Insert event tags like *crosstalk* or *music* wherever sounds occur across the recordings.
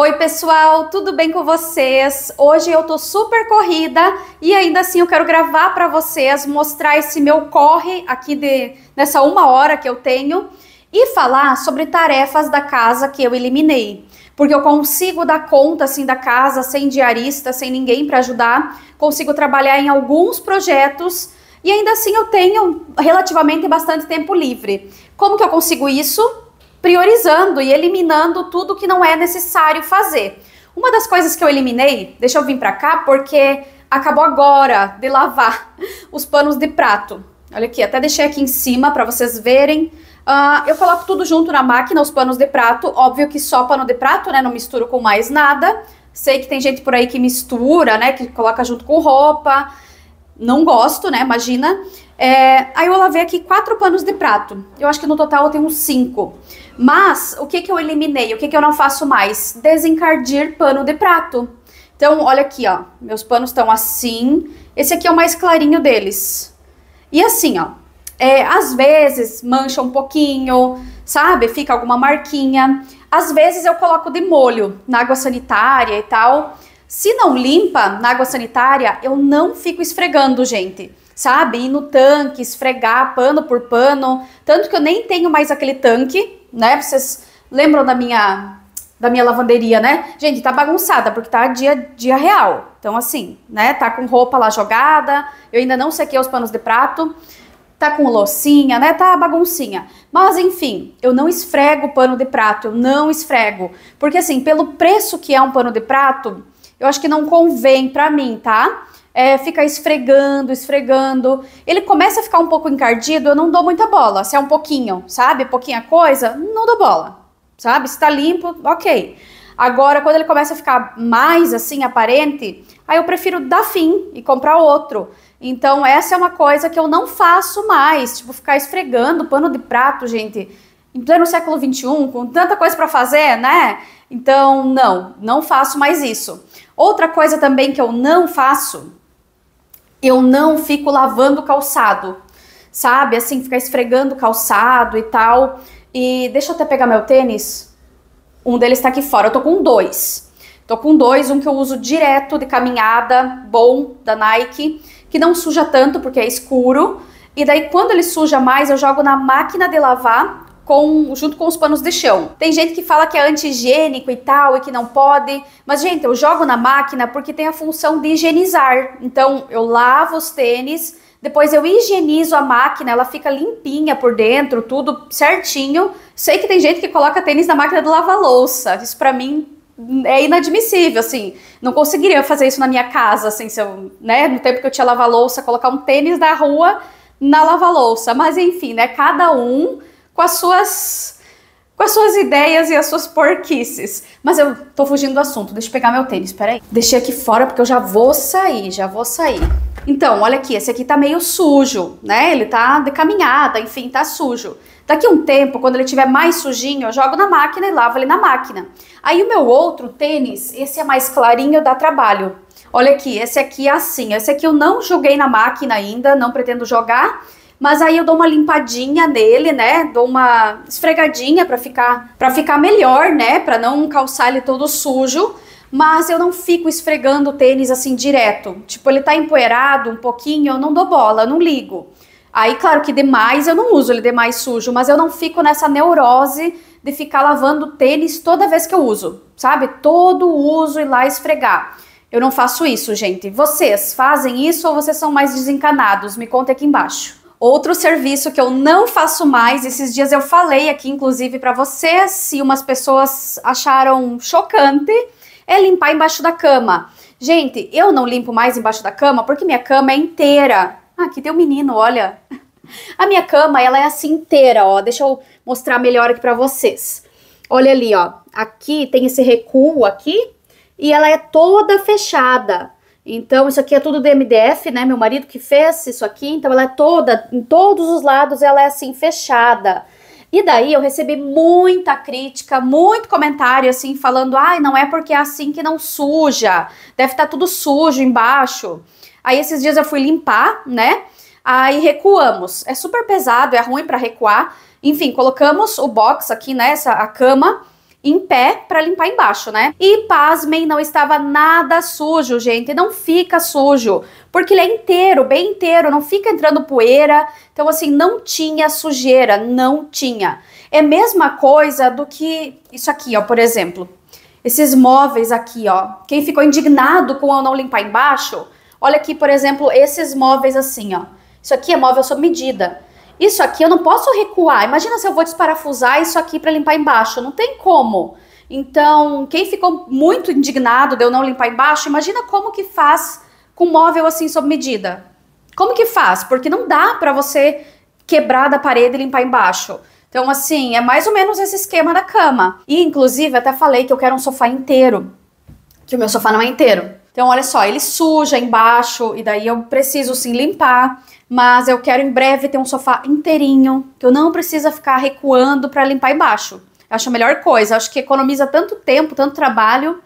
Oi, pessoal, tudo bem com vocês? Hoje eu tô super corrida e ainda assim eu quero gravar para vocês, mostrar esse meu corre aqui de, nessa uma hora que eu tenho e falar sobre tarefas da casa que eu eliminei. Porque eu consigo dar conta assim da casa sem diarista, sem ninguém para ajudar, consigo trabalhar em alguns projetos e ainda assim eu tenho relativamente bastante tempo livre. Como que eu consigo isso? priorizando e eliminando tudo que não é necessário fazer. Uma das coisas que eu eliminei, deixa eu vir para cá, porque acabou agora de lavar *laughs* os panos de prato. Olha aqui, até deixei aqui em cima para vocês verem. Uh, eu coloco tudo junto na máquina, os panos de prato. Óbvio que só pano de prato, né? Não misturo com mais nada. Sei que tem gente por aí que mistura, né? Que coloca junto com roupa. Não gosto, né? Imagina. É, aí eu lavei aqui quatro panos de prato. Eu acho que no total eu tenho cinco. Mas o que, que eu eliminei? O que, que eu não faço mais? Desencardir pano de prato. Então, olha aqui, ó. Meus panos estão assim. Esse aqui é o mais clarinho deles. E assim, ó. É, às vezes mancha um pouquinho, sabe? Fica alguma marquinha. Às vezes eu coloco de molho na água sanitária e tal. Se não limpa na água sanitária, eu não fico esfregando, gente sabe? Ir no tanque, esfregar pano por pano. Tanto que eu nem tenho mais aquele tanque, né? Vocês lembram da minha da minha lavanderia, né? Gente, tá bagunçada porque tá dia dia real. Então assim, né? Tá com roupa lá jogada. Eu ainda não sequei os panos de prato. Tá com loucinha, né? Tá baguncinha. Mas enfim, eu não esfrego pano de prato, eu não esfrego, porque assim, pelo preço que é um pano de prato, eu acho que não convém para mim, tá? é, fica esfregando, esfregando. Ele começa a ficar um pouco encardido, eu não dou muita bola. Se é um pouquinho, sabe? Pouquinha coisa, não dou bola. Sabe? Se tá limpo, ok. Agora, quando ele começa a ficar mais assim aparente, aí eu prefiro dar fim e comprar outro. Então, essa é uma coisa que eu não faço mais. Tipo, ficar esfregando pano de prato, gente. Em pleno século XXI, com tanta coisa para fazer, né? Então, não, não faço mais isso. Outra coisa também que eu não faço, eu não fico lavando o calçado, sabe? Assim, ficar esfregando o calçado e tal. E deixa eu até pegar meu tênis. Um deles tá aqui fora. Eu tô com dois. Tô com dois, um que eu uso direto de caminhada, bom, da Nike, que não suja tanto porque é escuro. E daí, quando ele suja mais, eu jogo na máquina de lavar com, junto com os panos de chão. Tem gente que fala que é anti-higiênico e tal e que não pode, mas gente, eu jogo na máquina porque tem a função de higienizar. Então eu lavo os tênis, depois eu higienizo a máquina, ela fica limpinha por dentro, tudo certinho. Sei que tem gente que coloca tênis na máquina do lava-louça. Isso para mim é inadmissível, assim. Não conseguiria fazer isso na minha casa, assim, se eu, né, no tempo que eu tinha lava-louça, colocar um tênis da rua na lava-louça. Mas enfim, né, cada um com as suas com as suas ideias e as suas porquices. Mas eu tô fugindo do assunto. Deixa eu pegar meu tênis, peraí. Deixei aqui fora porque eu já vou sair, já vou sair. Então, olha aqui, esse aqui tá meio sujo, né? Ele tá de caminhada, enfim, tá sujo. Daqui um tempo, quando ele tiver mais sujinho, eu jogo na máquina e lavo ele na máquina. Aí o meu outro tênis, esse é mais clarinho, dá trabalho. Olha aqui, esse aqui é assim. Esse aqui eu não joguei na máquina ainda, não pretendo jogar mas aí eu dou uma limpadinha nele, né? Dou uma esfregadinha para ficar para ficar melhor, né? Para não calçar ele todo sujo. Mas eu não fico esfregando o tênis assim direto. Tipo, ele tá empoeirado um pouquinho, eu não dou bola, não ligo. Aí, claro que demais eu não uso ele demais sujo, mas eu não fico nessa neurose de ficar lavando o tênis toda vez que eu uso, sabe? Todo uso e lá esfregar. Eu não faço isso, gente. Vocês fazem isso ou vocês são mais desencanados? Me conta aqui embaixo. Outro serviço que eu não faço mais, esses dias eu falei aqui, inclusive, para vocês, e umas pessoas acharam chocante, é limpar embaixo da cama. Gente, eu não limpo mais embaixo da cama porque minha cama é inteira. Ah, aqui tem um menino, olha. *laughs* A minha cama, ela é assim inteira, ó. Deixa eu mostrar melhor aqui para vocês. Olha ali, ó. Aqui tem esse recuo aqui e ela é toda fechada. Então, isso aqui é tudo do MDF, né? Meu marido que fez isso aqui. Então, ela é toda, em todos os lados, ela é assim, fechada. E daí eu recebi muita crítica, muito comentário assim, falando: ai, não é porque é assim que não suja, deve estar tá tudo sujo embaixo. Aí esses dias eu fui limpar, né? Aí recuamos. É super pesado, é ruim para recuar. Enfim, colocamos o box aqui, né? Essa, a cama em pé para limpar embaixo, né? E pasmem, não estava nada sujo, gente. Não fica sujo, porque ele é inteiro, bem inteiro, não fica entrando poeira. Então, assim, não tinha sujeira, não tinha. É a mesma coisa do que isso aqui, ó, por exemplo. Esses móveis aqui, ó. Quem ficou indignado com eu não limpar embaixo, olha aqui, por exemplo, esses móveis assim, ó. Isso aqui é móvel sob medida. Isso aqui eu não posso recuar. Imagina se eu vou desparafusar isso aqui para limpar embaixo. Não tem como. Então, quem ficou muito indignado de eu não limpar embaixo, imagina como que faz com móvel assim sob medida. Como que faz? Porque não dá para você quebrar da parede e limpar embaixo. Então, assim, é mais ou menos esse esquema da cama. E, inclusive, até falei que eu quero um sofá inteiro. Que o meu sofá não é inteiro. Então, olha só, ele suja embaixo e daí eu preciso sim limpar, mas eu quero em breve ter um sofá inteirinho, que eu não precisa ficar recuando para limpar embaixo. Eu acho a melhor coisa, acho que economiza tanto tempo, tanto trabalho.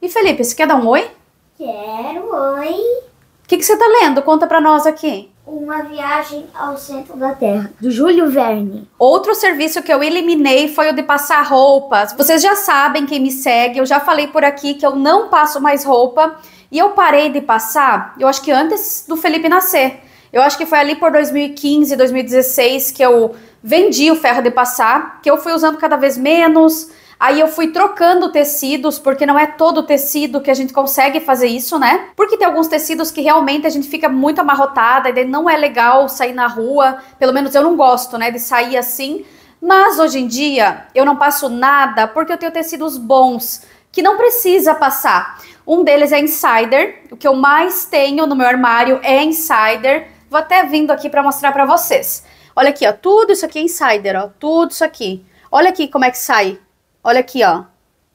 E Felipe, você quer dar um oi? Quero, oi. O que, que você tá lendo? Conta pra nós aqui. Uma Viagem ao Centro da Terra, do Júlio Verne. Outro serviço que eu eliminei foi o de passar roupas. Vocês já sabem, quem me segue, eu já falei por aqui que eu não passo mais roupa e eu parei de passar, eu acho que antes do Felipe nascer. Eu acho que foi ali por 2015, 2016 que eu vendi o ferro de passar, que eu fui usando cada vez menos. Aí eu fui trocando tecidos, porque não é todo tecido que a gente consegue fazer isso, né? Porque tem alguns tecidos que realmente a gente fica muito amarrotada, e daí não é legal sair na rua. Pelo menos eu não gosto, né, de sair assim. Mas hoje em dia eu não passo nada porque eu tenho tecidos bons que não precisa passar. Um deles é Insider, o que eu mais tenho no meu armário é Insider. Vou até vindo aqui para mostrar para vocês. Olha aqui, ó, tudo isso aqui é Insider, ó, tudo isso aqui. Olha aqui como é que sai. Olha aqui, ó.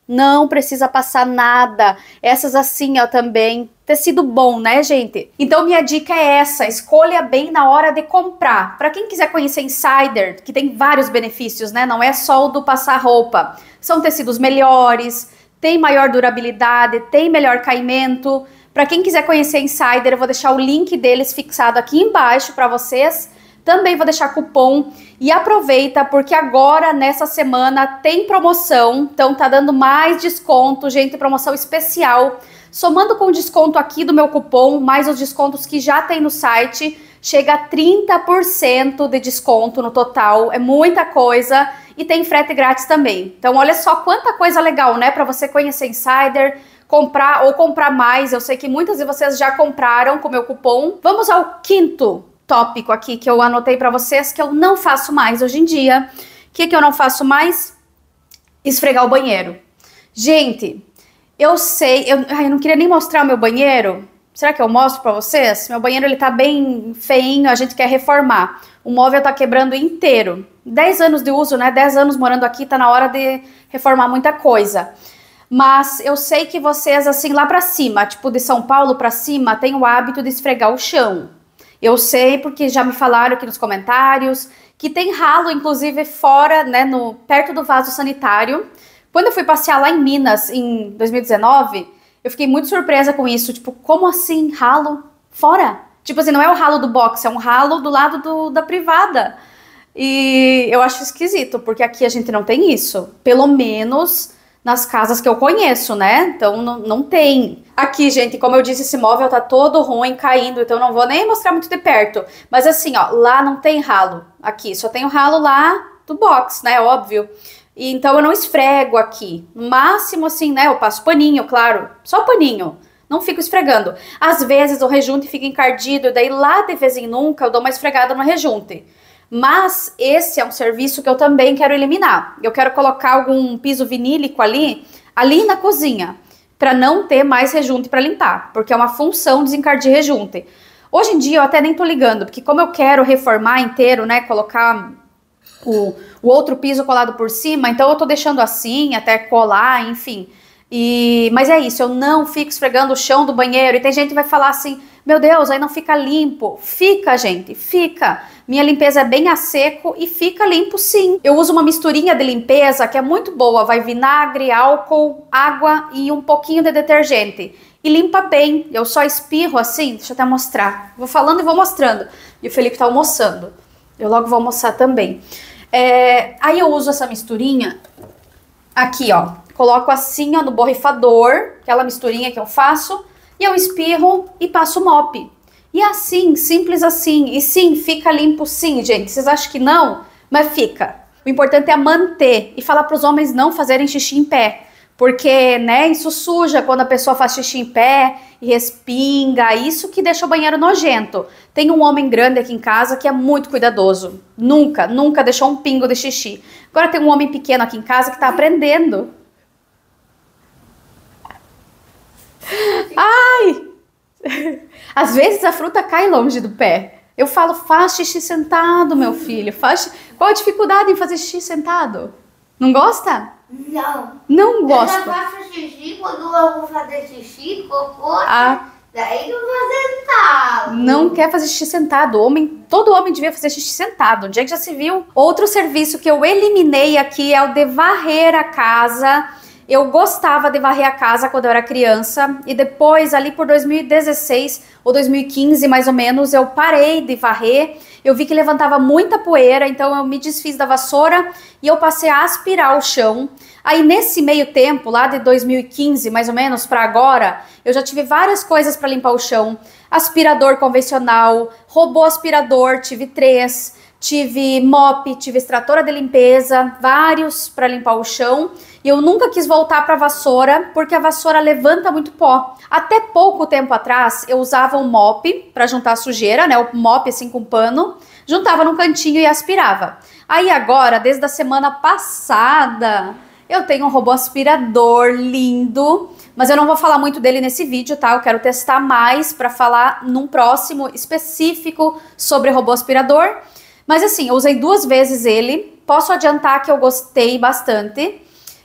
Não precisa passar nada. Essas assim, ó, também. Tecido bom, né, gente? Então, minha dica é essa: escolha bem na hora de comprar. Para quem quiser conhecer Insider, que tem vários benefícios, né? Não é só o do passar roupa. São tecidos melhores, tem maior durabilidade, tem melhor caimento. Para quem quiser conhecer Insider, eu vou deixar o link deles fixado aqui embaixo para vocês. Também vou deixar cupom e aproveita porque agora nessa semana tem promoção, então tá dando mais desconto, gente, promoção especial. Somando com o desconto aqui do meu cupom, mais os descontos que já tem no site, chega a 30% de desconto no total, é muita coisa e tem frete grátis também. Então olha só quanta coisa legal, né, para você conhecer Insider, comprar ou comprar mais. Eu sei que muitas de vocês já compraram com meu cupom. Vamos ao quinto tópico aqui que eu anotei para vocês que eu não faço mais hoje em dia. O que, que eu não faço mais? Esfregar o banheiro. Gente, eu sei, eu, ai, eu não queria nem mostrar o meu banheiro. Será que eu mostro para vocês? Meu banheiro ele tá bem feinho, a gente quer reformar. O móvel tá quebrando inteiro. 10 anos de uso, né? 10 anos morando aqui, tá na hora de reformar muita coisa. Mas eu sei que vocês assim lá para cima, tipo de São Paulo para cima, tem o hábito de esfregar o chão. Eu sei porque já me falaram aqui nos comentários que tem ralo, inclusive fora, né, no perto do vaso sanitário. Quando eu fui passear lá em Minas em 2019, eu fiquei muito surpresa com isso. Tipo, como assim ralo fora? Tipo assim, não é o ralo do box, é um ralo do lado do, da privada. E eu acho esquisito, porque aqui a gente não tem isso. Pelo menos nas casas que eu conheço, né? Então não, não tem. Aqui, gente, como eu disse, esse móvel tá todo ruim, caindo, então não vou nem mostrar muito de perto. Mas assim, ó, lá não tem ralo. Aqui, só tem o ralo lá do box, né? Óbvio. E, então eu não esfrego aqui. No máximo, assim, né? Eu passo paninho, claro. Só paninho. Não fico esfregando. Às vezes o rejunte fica encardido, daí lá de vez em nunca eu dou uma esfregada no rejunte. Mas esse é um serviço que eu também quero eliminar. Eu quero colocar algum piso vinílico ali, ali na cozinha, para não ter mais rejunte para limpar, porque é uma função desencardir rejunte. Hoje em dia eu até nem tô ligando, porque como eu quero reformar inteiro, né, colocar o, o outro piso colado por cima, então eu tô deixando assim até colar, enfim. E, mas é isso, eu não fico esfregando o chão do banheiro. E tem gente que vai falar assim: meu Deus, aí não fica limpo. Fica, gente, fica. Minha limpeza é bem a seco e fica limpo sim. Eu uso uma misturinha de limpeza que é muito boa: vai vinagre, álcool, água e um pouquinho de detergente. E limpa bem. Eu só espirro assim, deixa eu até mostrar. Vou falando e vou mostrando. E o Felipe tá almoçando. Eu logo vou almoçar também. É, aí eu uso essa misturinha aqui, ó. Coloco assim, ó, no borrifador, aquela misturinha que eu faço, e eu espirro e passo mop. E assim, simples assim. E sim, fica limpo sim, gente. Vocês acham que não? Mas fica. O importante é manter e falar para os homens não fazerem xixi em pé. Porque, né, isso suja quando a pessoa faz xixi em pé e respinga, isso que deixa o banheiro nojento. Tem um homem grande aqui em casa que é muito cuidadoso. Nunca, nunca deixou um pingo de xixi. Agora tem um homem pequeno aqui em casa que está aprendendo. Ai! Às vezes a fruta cai longe do pé. Eu falo, faz xixi sentado, meu filho. Faz... Qual a dificuldade em fazer xixi sentado? Não gosta? Não. Não gosta? Eu faço xixi quando eu vou fazer xixi, cocô. Ah. Daí não vou sentado. Não quer fazer xixi sentado. Homem, todo homem devia fazer xixi sentado. Onde é que já se viu? Outro serviço que eu eliminei aqui é o de varrer a casa eu gostava de varrer a casa quando eu era criança e depois, ali por 2016 ou 2015 mais ou menos, eu parei de varrer. Eu vi que levantava muita poeira, então eu me desfiz da vassoura e eu passei a aspirar o chão. Aí nesse meio tempo, lá de 2015 mais ou menos para agora, eu já tive várias coisas para limpar o chão: aspirador convencional, robô aspirador, tive três tive mop, tive extratora de limpeza, vários para limpar o chão. E eu nunca quis voltar para vassoura, porque a vassoura levanta muito pó. Até pouco tempo atrás, eu usava um mop para juntar sujeira, né? O mop assim com pano, juntava num cantinho e aspirava. Aí agora, desde a semana passada, eu tenho um robô aspirador lindo, mas eu não vou falar muito dele nesse vídeo, tá? Eu quero testar mais para falar num próximo específico sobre robô aspirador. Mas assim, eu usei duas vezes ele. Posso adiantar que eu gostei bastante.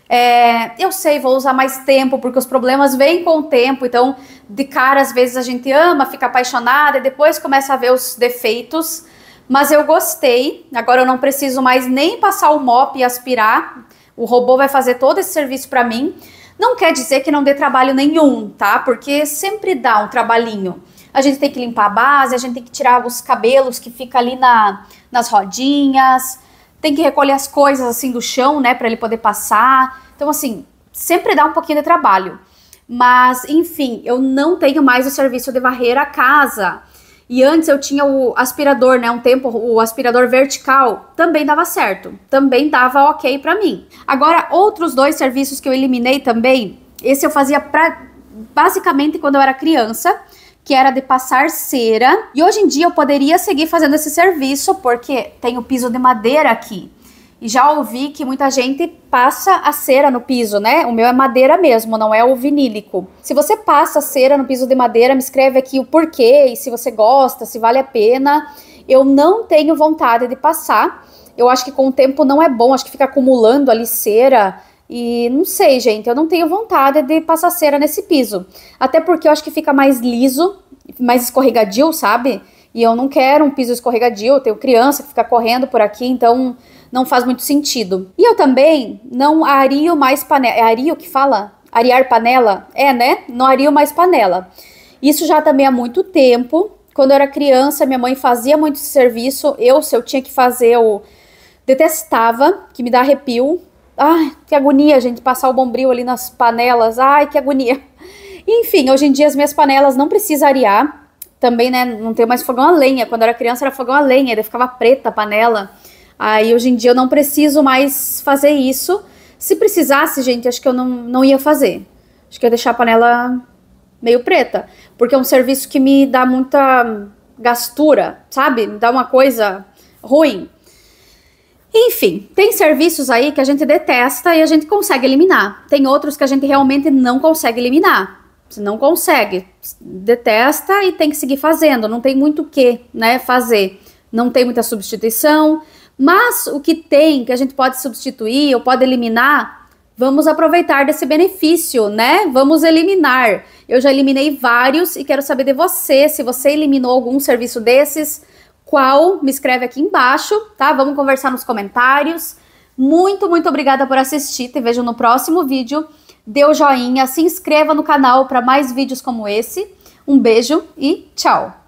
É, eu sei, vou usar mais tempo, porque os problemas vêm com o tempo. Então, de cara, às vezes a gente ama, fica apaixonada e depois começa a ver os defeitos. Mas eu gostei. Agora eu não preciso mais nem passar o mop e aspirar. O robô vai fazer todo esse serviço para mim. Não quer dizer que não dê trabalho nenhum, tá? Porque sempre dá um trabalhinho. A gente tem que limpar a base, a gente tem que tirar os cabelos que fica ali na, nas rodinhas, tem que recolher as coisas assim do chão, né, para ele poder passar. Então, assim, sempre dá um pouquinho de trabalho. Mas, enfim, eu não tenho mais o serviço de varrer a casa. E antes eu tinha o aspirador, né? Um tempo o aspirador vertical também dava certo, também dava ok para mim. Agora, outros dois serviços que eu eliminei também, esse eu fazia pra, basicamente quando eu era criança que era de passar cera. E hoje em dia eu poderia seguir fazendo esse serviço porque tem o piso de madeira aqui. E já ouvi que muita gente passa a cera no piso, né? O meu é madeira mesmo, não é o vinílico. Se você passa a cera no piso de madeira, me escreve aqui o porquê e se você gosta, se vale a pena. Eu não tenho vontade de passar. Eu acho que com o tempo não é bom, acho que fica acumulando ali cera e não sei, gente, eu não tenho vontade de passar cera nesse piso. Até porque eu acho que fica mais liso, mais escorregadio, sabe? E eu não quero um piso escorregadio, eu tenho criança que fica correndo por aqui, então não faz muito sentido. E eu também não ario mais panela. É ario que fala? Arear panela? É, né? Não ario mais panela. Isso já também há muito tempo. Quando eu era criança, minha mãe fazia muito esse serviço. Eu, se eu tinha que fazer, eu detestava, que me dá arrepio Ai, que agonia, gente, passar o bombril ali nas panelas. Ai, que agonia. Enfim, hoje em dia as minhas panelas não precisam arear. Também, né, não tenho mais fogão a lenha. Quando eu era criança era fogão a lenha, ele ficava preta a panela. Aí hoje em dia eu não preciso mais fazer isso. Se precisasse, gente, acho que eu não, não ia fazer. Acho que eu ia deixar a panela meio preta. Porque é um serviço que me dá muita gastura, sabe? Me dá uma coisa ruim. Enfim, tem serviços aí que a gente detesta e a gente consegue eliminar. Tem outros que a gente realmente não consegue eliminar. Você não consegue, detesta e tem que seguir fazendo. Não tem muito o que né, fazer. Não tem muita substituição. Mas o que tem que a gente pode substituir ou pode eliminar, vamos aproveitar desse benefício, né? Vamos eliminar. Eu já eliminei vários e quero saber de você se você eliminou algum serviço desses qual? Me escreve aqui embaixo, tá? Vamos conversar nos comentários. Muito, muito obrigada por assistir. Te vejo no próximo vídeo. Dê o joinha, se inscreva no canal para mais vídeos como esse. Um beijo e tchau!